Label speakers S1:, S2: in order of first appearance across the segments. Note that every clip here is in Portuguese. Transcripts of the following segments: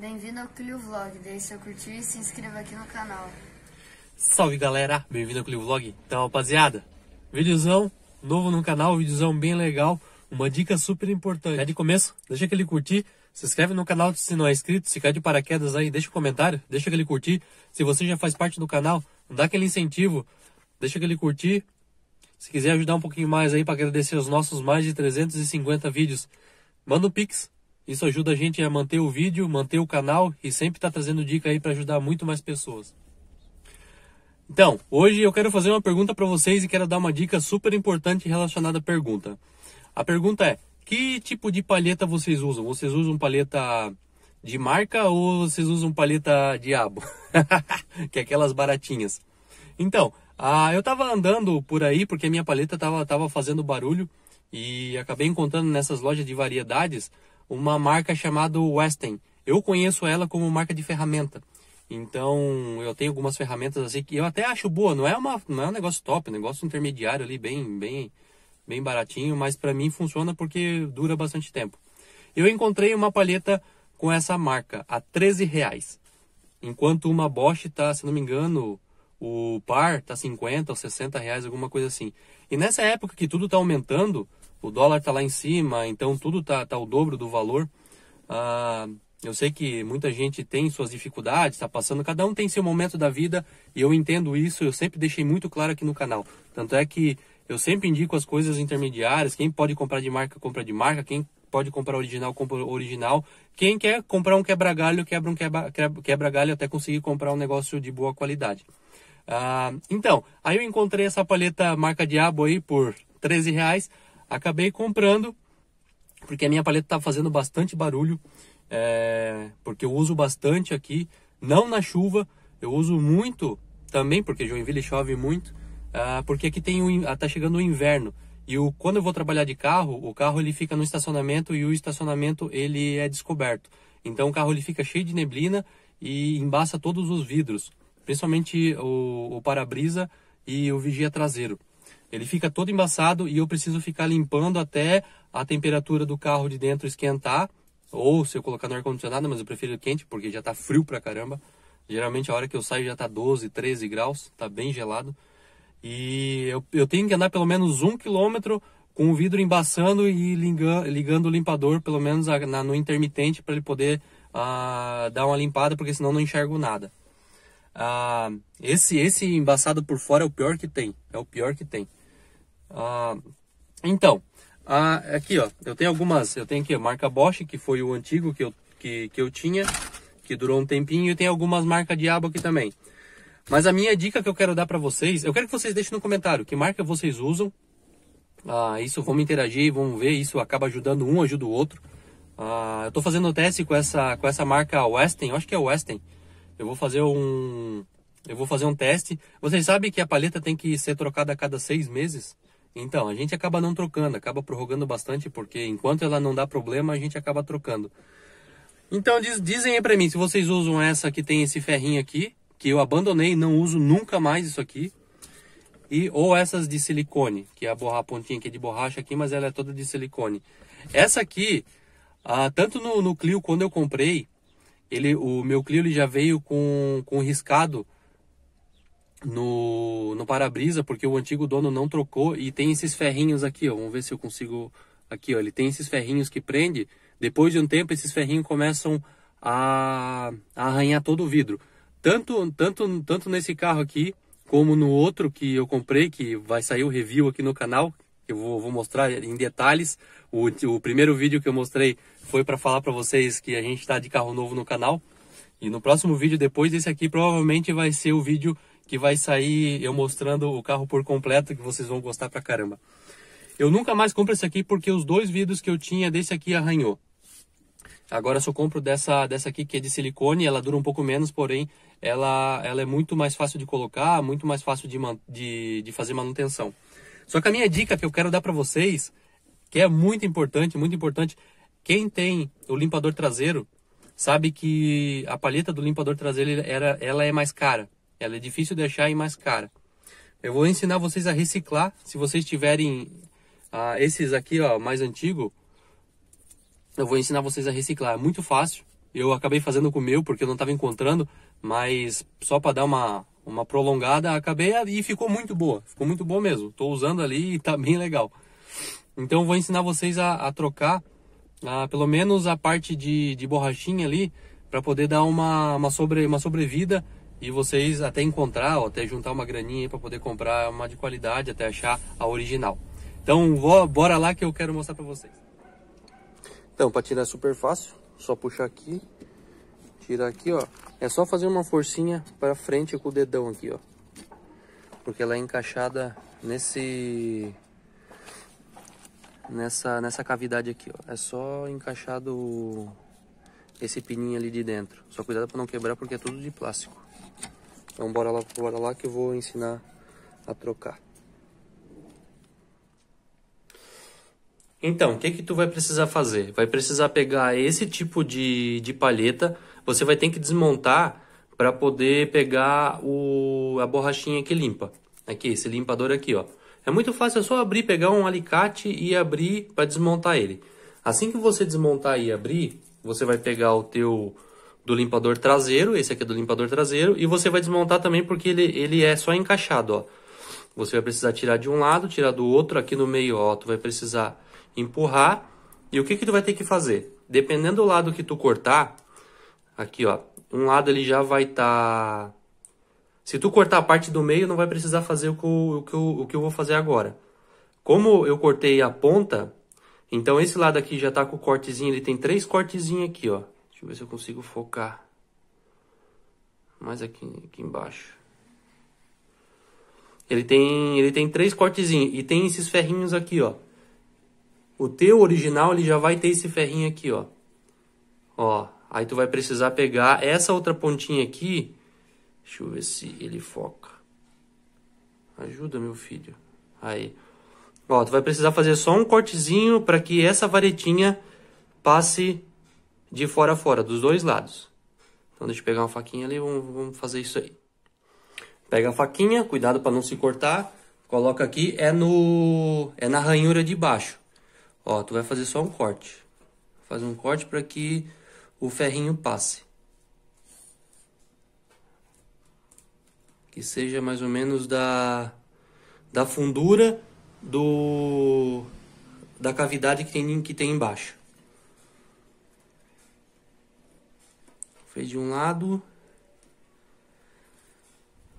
S1: Bem-vindo ao Clio Vlog, deixe seu curtir e se inscreva aqui no canal. Salve galera, bem-vindo ao Clio Vlog. Então rapaziada, videozão novo no canal, videozão bem legal, uma dica super importante. Já de começo, deixa aquele curtir, se inscreve no canal se não é inscrito, se cai de paraquedas aí, deixa um comentário, deixa aquele curtir. Se você já faz parte do canal, dá aquele incentivo, deixa aquele curtir. Se quiser ajudar um pouquinho mais aí para agradecer os nossos mais de 350 vídeos, manda um pix isso ajuda a gente a manter o vídeo, manter o canal e sempre tá trazendo dica aí para ajudar muito mais pessoas. Então, hoje eu quero fazer uma pergunta para vocês e quero dar uma dica super importante relacionada à pergunta. A pergunta é: que tipo de palheta vocês usam? Vocês usam palheta de marca ou vocês usam palheta diabo? que é aquelas baratinhas. Então, ah, eu estava andando por aí porque a minha palheta estava tava fazendo barulho e acabei encontrando nessas lojas de variedades uma marca chamada Westen. Eu conheço ela como marca de ferramenta. Então, eu tenho algumas ferramentas assim que eu até acho boa, não é uma não é um negócio top, um negócio intermediário ali bem bem bem baratinho, mas para mim funciona porque dura bastante tempo. Eu encontrei uma palheta com essa marca a 13 reais. Enquanto uma Bosch tá, se não me engano, o par tá 50 ou 60 reais, alguma coisa assim. E nessa época que tudo tá aumentando, o dólar está lá em cima, então tudo está tá o dobro do valor. Ah, eu sei que muita gente tem suas dificuldades, está passando, cada um tem seu momento da vida e eu entendo isso, eu sempre deixei muito claro aqui no canal. Tanto é que eu sempre indico as coisas intermediárias, quem pode comprar de marca, compra de marca, quem pode comprar original, compra original. Quem quer comprar um quebra-galho, quebra um quebra-galho até conseguir comprar um negócio de boa qualidade. Ah, então, aí eu encontrei essa palheta marca Diabo aí por 13 reais. Acabei comprando, porque a minha paleta está fazendo bastante barulho, é, porque eu uso bastante aqui, não na chuva, eu uso muito também, porque Joinville chove muito, ah, porque aqui tem está ah, chegando o inverno. E o, quando eu vou trabalhar de carro, o carro ele fica no estacionamento e o estacionamento ele é descoberto. Então o carro ele fica cheio de neblina e embaça todos os vidros, principalmente o, o para-brisa e o vigia traseiro. Ele fica todo embaçado e eu preciso ficar limpando até a temperatura do carro de dentro esquentar. Ou se eu colocar no ar-condicionado, mas eu prefiro quente porque já está frio pra caramba. Geralmente a hora que eu saio já está 12, 13 graus, está bem gelado. E eu, eu tenho que andar pelo menos um quilômetro com o vidro embaçando e ligando, ligando o limpador, pelo menos na, no intermitente, para ele poder ah, dar uma limpada, porque senão não enxergo nada. Ah, esse, esse embaçado por fora é o pior que tem. É o pior que tem. Ah, então, ah, aqui ó, eu tenho algumas. Eu tenho aqui a marca Bosch, que foi o antigo que eu, que, que eu tinha, que durou um tempinho, e tem algumas marcas de aba aqui também. Mas a minha dica que eu quero dar para vocês, eu quero que vocês deixem no comentário que marca vocês usam. Ah, isso vamos interagir, vamos ver, isso acaba ajudando um, ajuda o outro. Ah, eu estou fazendo o teste com essa, com essa marca Weston, acho que é Westen eu vou fazer um, eu vou fazer um teste. Vocês sabem que a paleta tem que ser trocada a cada seis meses? Então, a gente acaba não trocando, acaba prorrogando bastante, porque enquanto ela não dá problema, a gente acaba trocando. Então, diz, dizem aí pra mim, se vocês usam essa que tem esse ferrinho aqui, que eu abandonei, não uso nunca mais isso aqui. E, ou essas de silicone, que é a, borra, a pontinha aqui é de borracha aqui, mas ela é toda de silicone. Essa aqui, ah, tanto no, no Clio, quando eu comprei, ele, o meu Clio ele já veio com, com riscado no, no para-brisa, porque o antigo dono não trocou e tem esses ferrinhos aqui, ó, vamos ver se eu consigo, aqui ó, ele tem esses ferrinhos que prende, depois de um tempo esses ferrinhos começam a, a arranhar todo o vidro, tanto, tanto, tanto nesse carro aqui, como no outro que eu comprei, que vai sair o review aqui no canal, eu vou, vou mostrar em detalhes. O, o, primeiro vídeo que eu mostrei foi para falar para vocês que a gente está de carro novo no canal. E no próximo vídeo, depois desse aqui, provavelmente vai ser o vídeo que vai sair eu mostrando o carro por completo, que vocês vão gostar pra caramba. Eu nunca mais compro esse aqui porque os dois vidros que eu tinha desse aqui arranhou. Agora só compro dessa, dessa aqui que é de silicone, ela dura um pouco menos, porém ela, ela é muito mais fácil de colocar, muito mais fácil de, de, de fazer manutenção. Só que a minha dica que eu quero dar para vocês, que é muito importante, muito importante, quem tem o limpador traseiro sabe que a palheta do limpador traseiro era, ela é mais cara. Ela é difícil de achar e mais cara. Eu vou ensinar vocês a reciclar. Se vocês tiverem ah, esses aqui, ó, mais antigo, eu vou ensinar vocês a reciclar. É muito fácil. Eu acabei fazendo com o meu porque eu não estava encontrando, mas só para dar uma, uma prolongada, acabei e ficou muito boa, ficou muito boa mesmo. Estou usando ali e tá bem legal. Então vou ensinar vocês a, a trocar a, pelo menos a parte de, de borrachinha ali para poder dar uma, uma, sobre, uma sobrevida e vocês até encontrar, ou até juntar uma graninha para poder comprar uma de qualidade, até achar a original. Então vou, bora lá que eu quero mostrar para vocês. Então para tirar é super fácil, só puxar aqui Tirar aqui, ó. É só fazer uma forcinha para frente com o dedão aqui, ó. Porque ela é encaixada nesse... Nessa, nessa cavidade aqui, ó. É só encaixado esse pininho ali de dentro. Só cuidado para não quebrar porque é tudo de plástico. Então bora lá, bora lá que eu vou ensinar a trocar. Então, o que que tu vai precisar fazer? Vai precisar pegar esse tipo de, de palheta, você vai ter que desmontar para poder pegar o, a borrachinha que limpa. Aqui, esse limpador aqui, ó. É muito fácil, é só abrir, pegar um alicate e abrir para desmontar ele. Assim que você desmontar e abrir, você vai pegar o teu do limpador traseiro, esse aqui é do limpador traseiro, e você vai desmontar também porque ele, ele é só encaixado, ó. Você vai precisar tirar de um lado, tirar do outro, aqui no meio, ó, tu vai precisar empurrar. E o que que tu vai ter que fazer? Dependendo do lado que tu cortar, Aqui, ó. Um lado ele já vai estar... Tá... Se tu cortar a parte do meio, não vai precisar fazer o que, eu, o, que eu, o que eu vou fazer agora. Como eu cortei a ponta, então esse lado aqui já tá com o cortezinho. Ele tem três cortezinhos aqui, ó. Deixa eu ver se eu consigo focar. Mais aqui, aqui embaixo. Ele tem, ele tem três cortezinhos e tem esses ferrinhos aqui, ó. O teu original, ele já vai ter esse ferrinho aqui, ó. Ó, Aí tu vai precisar pegar essa outra pontinha aqui. Deixa eu ver se ele foca. Ajuda, meu filho. Aí. Ó, tu vai precisar fazer só um cortezinho para que essa varetinha passe de fora a fora, dos dois lados. Então deixa eu pegar uma faquinha ali, vamos, vamos fazer isso aí. Pega a faquinha, cuidado para não se cortar. Coloca aqui, é no é na ranhura de baixo. Ó, tu vai fazer só um corte. Faz um corte para que o ferrinho passe. Que seja mais ou menos da, da fundura do da cavidade que tem, que tem embaixo. Fez de um lado.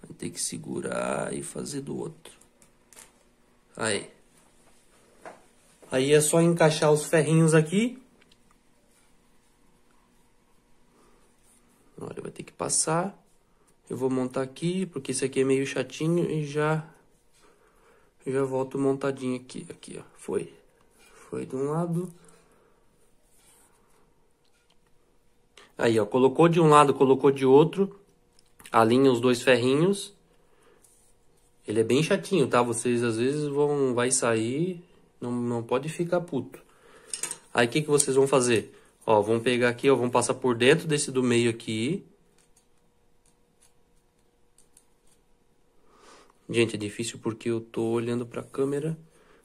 S1: Vai ter que segurar e fazer do outro. Aí. Aí é só encaixar os ferrinhos aqui passar, eu vou montar aqui, porque isso aqui é meio chatinho e já já volto montadinho aqui, aqui, ó. Foi. Foi de um lado. Aí, ó, colocou de um lado, colocou de outro. Alinha os dois ferrinhos. Ele é bem chatinho, tá? Vocês às vezes vão vai sair, não, não pode ficar puto. Aí o que que vocês vão fazer? Ó, vão pegar aqui, ó, vão passar por dentro desse do meio aqui Gente, é difícil porque eu tô olhando para a câmera,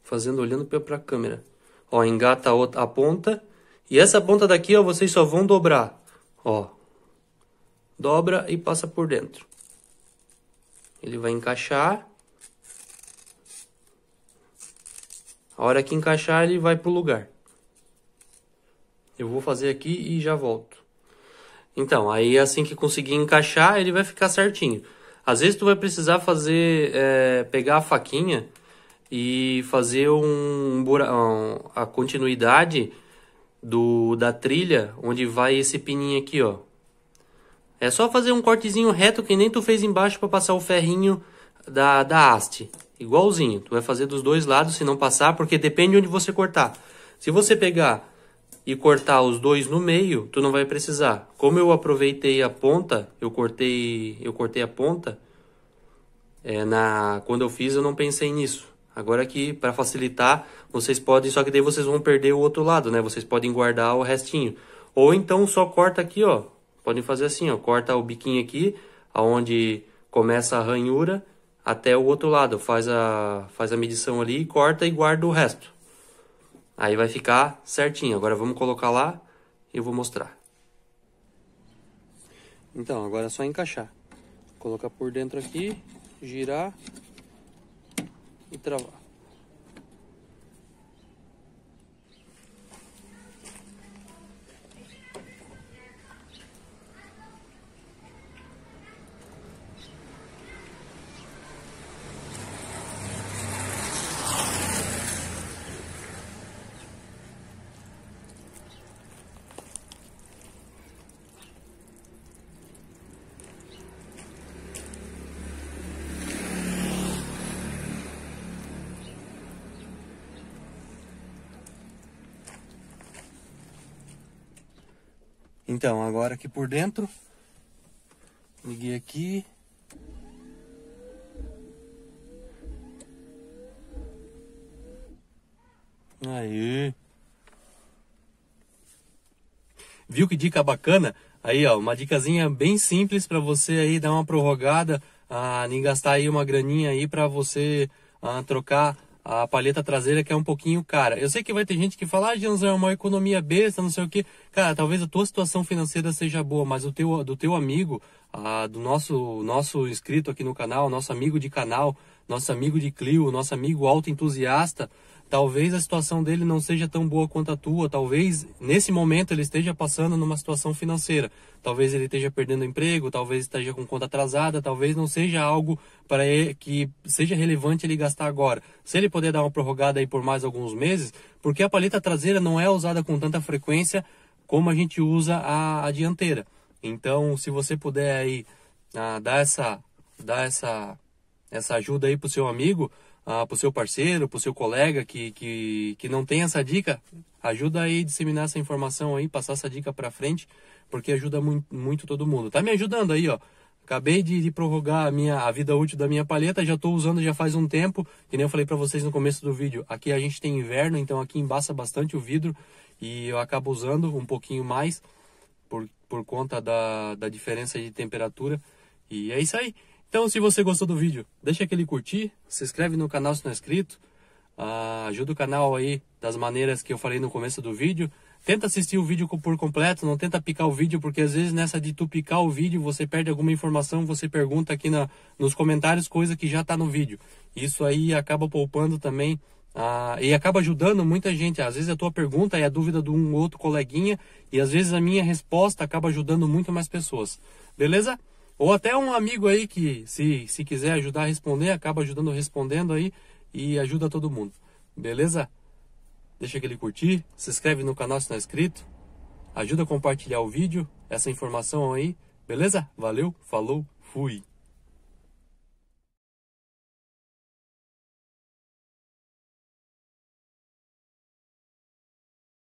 S1: fazendo olhando para a câmera. Ó, engata a, outra, a ponta e essa ponta daqui, ó, vocês só vão dobrar. Ó, dobra e passa por dentro. Ele vai encaixar. A hora que encaixar, ele vai pro lugar. Eu vou fazer aqui e já volto. Então, aí assim que conseguir encaixar, ele vai ficar certinho. Às vezes tu vai precisar fazer, é, pegar a faquinha e fazer um, um, a continuidade do da trilha onde vai esse pininho aqui, ó. É só fazer um cortezinho reto que nem tu fez embaixo para passar o ferrinho da, da haste. Igualzinho, tu vai fazer dos dois lados se não passar, porque depende onde você cortar. Se você pegar e cortar os dois no meio, tu não vai precisar. Como eu aproveitei a ponta, eu cortei, eu cortei a ponta. É, na quando eu fiz, eu não pensei nisso. Agora aqui, para facilitar, vocês podem, só que daí vocês vão perder o outro lado, né? Vocês podem guardar o restinho. Ou então só corta aqui, ó. Podem fazer assim, ó, corta o biquinho aqui, aonde começa a ranhura até o outro lado, faz a faz a medição ali, corta e guarda o resto. Aí vai ficar certinho. Agora vamos colocar lá e eu vou mostrar. Então, agora é só encaixar. Colocar por dentro aqui, girar e travar. Então, agora aqui por dentro, liguei aqui. Aí. Viu que dica bacana? Aí, ó, uma dicasinha bem simples para você aí dar uma prorrogada, ah, nem gastar aí uma graninha aí para você ah, trocar a palheta traseira que é um pouquinho cara. Eu sei que vai ter gente que fala, ah, Janzão, é uma economia besta, não sei o que. Cara, talvez a tua situação financeira seja boa, mas o teu, do teu amigo, ah, do nosso, nosso inscrito aqui no canal, nosso amigo de canal, nosso amigo de Clio, nosso amigo alto entusiasta, Talvez a situação dele não seja tão boa quanto a tua, talvez nesse momento ele esteja passando numa situação financeira. Talvez ele esteja perdendo emprego, talvez esteja com conta atrasada, talvez não seja algo para que seja relevante ele gastar agora. Se ele puder dar uma prorrogada aí por mais alguns meses, porque a paleta traseira não é usada com tanta frequência como a gente usa a, a dianteira. Então, se você puder aí ah, dar essa dar essa essa ajuda aí pro seu amigo, ah, para o seu parceiro, para o seu colega que, que, que não tem essa dica, ajuda aí a disseminar essa informação aí, passar essa dica para frente, porque ajuda muito, muito, todo mundo. Tá me ajudando aí, ó. Acabei de, de prorrogar a, minha, a vida útil da minha palheta, já estou usando já faz um tempo, que nem eu falei para vocês no começo do vídeo. Aqui a gente tem inverno, então aqui embaça bastante o vidro e eu acabo usando um pouquinho mais por, por conta da, da diferença de temperatura. E é isso aí. Então, se você gostou do vídeo, deixa aquele curtir, se inscreve no canal se não é inscrito, uh, ajuda o canal aí das maneiras que eu falei no começo do vídeo. Tenta assistir o vídeo por completo, não tenta picar o vídeo, porque às vezes nessa de tu picar o vídeo, você perde alguma informação, você pergunta aqui na, nos comentários coisa que já está no vídeo. Isso aí acaba poupando também ah, e acaba ajudando muita gente. Às vezes a tua pergunta é a dúvida de um outro coleguinha e às vezes a minha resposta acaba ajudando muito mais pessoas. Beleza? Ou até um amigo aí que, se, se quiser ajudar a responder, acaba ajudando respondendo aí e ajuda todo mundo. Beleza? Deixa aquele curtir, se inscreve no canal se não é inscrito, ajuda a compartilhar o vídeo, essa informação aí. Beleza? Valeu, falou, fui!